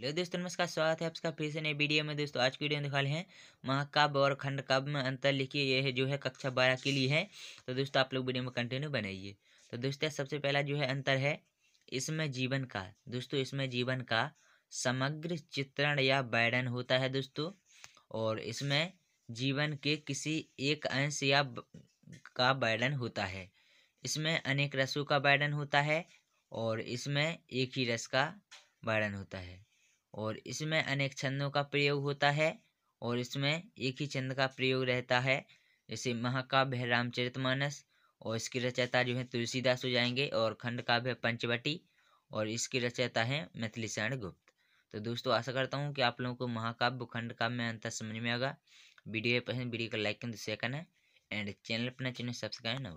ले दोस्तों नमस्कार स्वागत है आपका फिर से नए वीडियो में दोस्तों आज की वीडियो में दिखा रहे हैं महाकाव्य और खंड काव्य में अंतर लिखिए यह है जो है कक्षा बारह के लिए है तो दोस्तों आप लोग वीडियो में कंटिन्यू बनाइए तो दोस्तों सबसे पहला जो है अंतर है इसमें जीवन का दोस्तों इसमें जीवन का समग्र चित्रण या वर्णन होता है दोस्तों और इसमें जीवन के किसी एक अंश या का वर्णन होता है इसमें अनेक रसों का वर्णन होता है और इसमें एक ही रस का वर्णन होता है और इसमें अनेक छंदों का प्रयोग होता है और इसमें एक ही छंद का प्रयोग रहता है जैसे महाकाव्य है रामचरितमानस और इसकी रचयिता जो है तुलसीदास हो जाएंगे और खंड काव्य है पंचवटी और इसकी रचयिता है मैथिली शरण गुप्त तो दोस्तों आशा करता हूँ कि आप लोगों को महाकाव्य खंड काव्य में अंतर समझ में आएगा वीडियो पसंद वीडियो का लाइक करना शेयर करना एंड चैनल अपना चैनल सब्सक्राइब ना